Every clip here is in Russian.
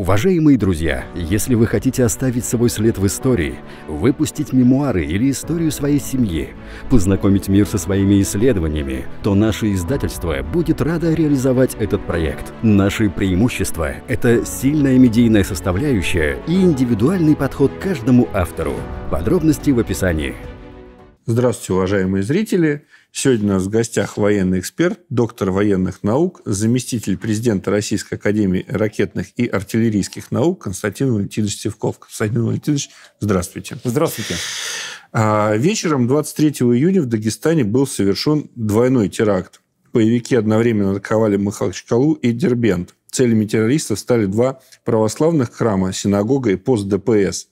Уважаемые друзья, если вы хотите оставить свой след в истории, выпустить мемуары или историю своей семьи, познакомить мир со своими исследованиями, то наше издательство будет радо реализовать этот проект. Наши преимущества – это сильная медийная составляющая и индивидуальный подход к каждому автору. Подробности в описании. Здравствуйте, уважаемые зрители. Сегодня у нас в гостях военный эксперт, доктор военных наук, заместитель президента Российской академии ракетных и артиллерийских наук Константин Валентинович Севков. Константин Валентинович, здравствуйте. Здравствуйте. А, вечером 23 июня в Дагестане был совершен двойной теракт. Боевики одновременно атаковали Махачкалу и Дербент. Целями террористов стали два православных храма, синагога и пост ДПС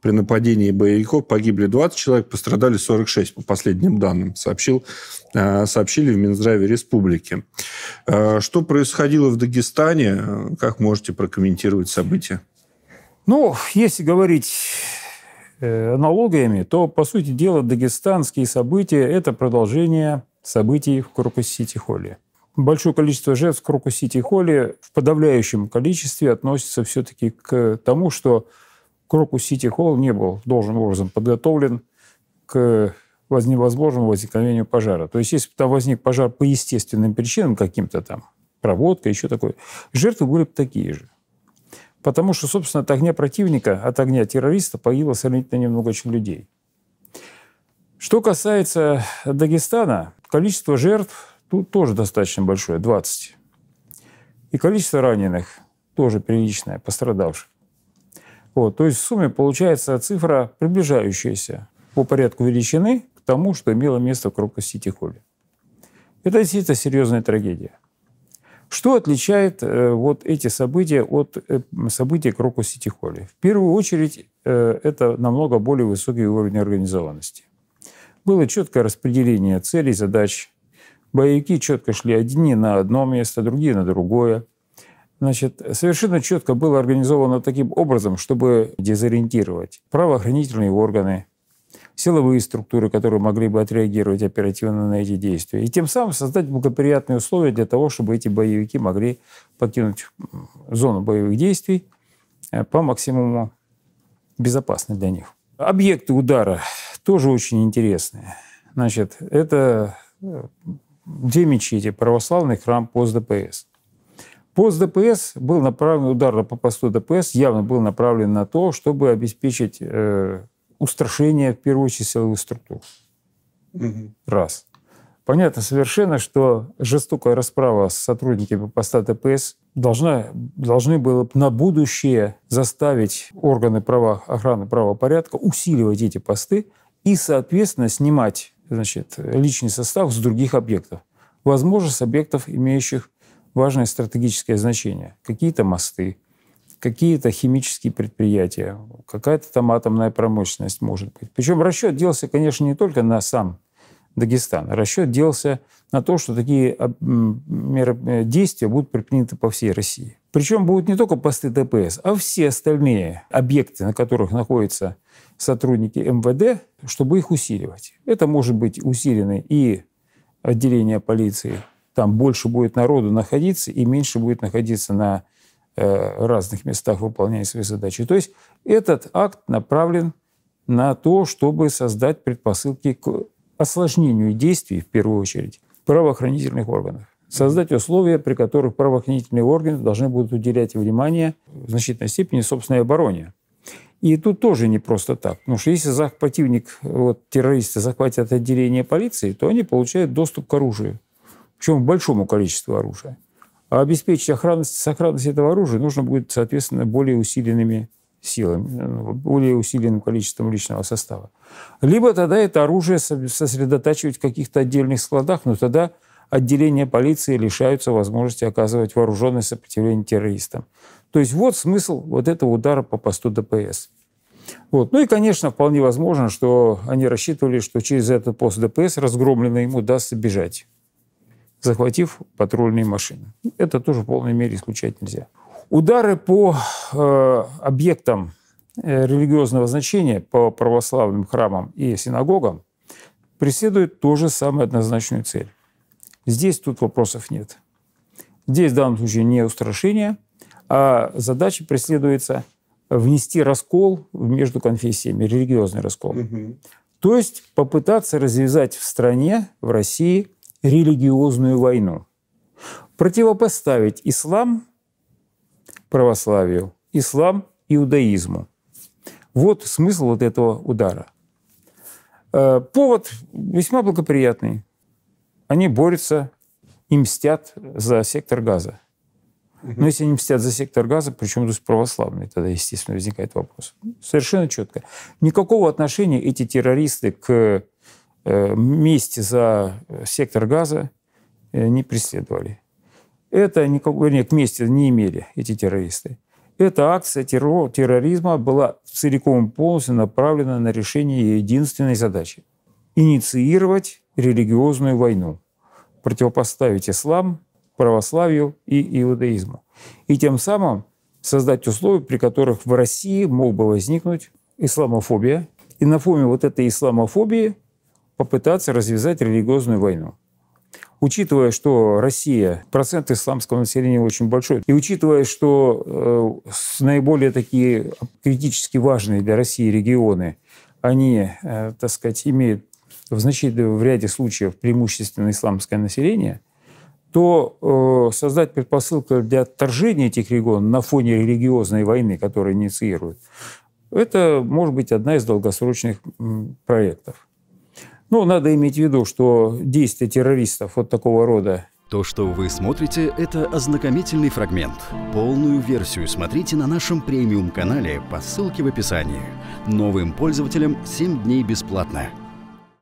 при нападении боевиков погибли 20 человек, пострадали 46, по последним данным, сообщил, э, сообщили в Минздраве республики. Э, что происходило в Дагестане? Как можете прокомментировать события? Ну, если говорить э, аналогиями, то, по сути дела, дагестанские события – это продолжение событий в Крокус-Сити-Холле. Большое количество жертв в Крокус-Сити-Холле в подавляющем количестве относится все-таки к тому, что Крокус Сити Холл не был должным образом подготовлен к возможному возникновению пожара. То есть, если бы там возник пожар по естественным причинам каким-то там, проводка, еще такое, жертвы были бы такие же. Потому что, собственно, от огня противника, от огня террориста погибло сравнительно немного очень людей. Что касается Дагестана, количество жертв тут тоже достаточно большое, 20. И количество раненых тоже приличное, пострадавших. Вот, то есть в сумме получается цифра, приближающаяся по порядку величины к тому, что имело место в Крокус-Сити-Холле. Это действительно серьезная трагедия. Что отличает э, вот эти события от э, событий крокус сити холле В первую очередь, э, это намного более высокий уровень организованности. Было четкое распределение целей, задач. Боевики четко шли одни на одно место, другие на другое. Значит, совершенно четко было организовано таким образом, чтобы дезориентировать правоохранительные органы, силовые структуры, которые могли бы отреагировать оперативно на эти действия, и тем самым создать благоприятные условия для того, чтобы эти боевики могли покинуть зону боевых действий э, по максимуму безопасно для них. Объекты удара тоже очень интересные. Значит, это э, две мечети, православный храм пост ДПС. Пост ДПС был направлен, удар по посту ДПС явно был направлен на то, чтобы обеспечить э, устрашение, в первую очередь, силовых структур. Раз. Понятно совершенно, что жестокая расправа с сотрудниками поста ДПС должна, должны было на будущее заставить органы права, охраны правопорядка усиливать эти посты и, соответственно, снимать значит, личный состав с других объектов. Возможно, с объектов, имеющих важное стратегическое значение. Какие-то мосты, какие-то химические предприятия, какая-то там атомная промышленность может быть. Причем расчет делался, конечно, не только на сам Дагестан. Расчет делался на то, что такие а, э, действия будут предприняты по всей России. Причем будут не только посты ДПС, а все остальные объекты, на которых находятся сотрудники МВД, чтобы их усиливать. Это может быть усилены и отделение полиции там больше будет народу находиться и меньше будет находиться на э, разных местах выполняя свои задачи. То есть этот акт направлен на то, чтобы создать предпосылки к осложнению действий, в первую очередь, правоохранительных органов. Создать условия, при которых правоохранительные органы должны будут уделять внимание в значительной степени собственной обороне. И тут тоже не просто так. Потому что если противник, вот, террористы захватят отделение полиции, то они получают доступ к оружию причем большому количеству оружия. А обеспечить охранность, сохранность этого оружия нужно будет, соответственно, более усиленными силами, э, ну, более усиленным количеством личного состава. Либо тогда это оружие сосредотачивать в каких-то отдельных складах, но тогда отделения полиции лишаются возможности оказывать вооруженное сопротивление террористам. То есть вот смысл вот этого удара по посту ДПС. Вот. Ну и, конечно, вполне возможно, что они рассчитывали, что через этот пост ДПС разгромленный ему удастся бежать захватив патрульные машины. Это тоже в полной мере исключать нельзя. Удары по э, объектам э, религиозного значения, по православным храмам и синагогам, преследуют тоже самую однозначную цель. Здесь тут вопросов нет. Здесь в данном случае не устрашение, а задача преследуется внести раскол между конфессиями, религиозный раскол. Угу. То есть попытаться развязать в стране, в России религиозную войну. Противопоставить ислам православию, ислам иудаизму. Вот смысл вот этого удара. Э, повод весьма благоприятный. Они борются и мстят за сектор газа. Но если они мстят за сектор газа, причем здесь православные, тогда, естественно, возникает вопрос. Совершенно четко. Никакого отношения эти террористы к Э, месть за э, сектор газа э, не преследовали. Это никакого, вернее, к мести не имели эти террористы. Эта акция террор, терроризма была целиком полностью направлена на решение единственной задачи – инициировать религиозную войну, противопоставить ислам православию и иудаизму. И тем самым создать условия, при которых в России мог бы возникнуть исламофобия. И на фоне вот этой исламофобии – попытаться развязать религиозную войну. Учитывая, что Россия, процент исламского населения очень большой, и учитывая, что э, наиболее такие критически важные для России регионы, они, э, так сказать, имеют в значительном в ряде случаев преимущественно исламское население, то э, создать предпосылку для отторжения этих регионов на фоне религиозной войны, которую инициируют, это может быть одна из долгосрочных проектов. Ну, надо иметь в виду, что действия террористов вот такого рода то, что вы смотрите, это ознакомительный фрагмент. Полную версию смотрите на нашем премиум-канале по ссылке в описании. Новым пользователям 7 дней бесплатно.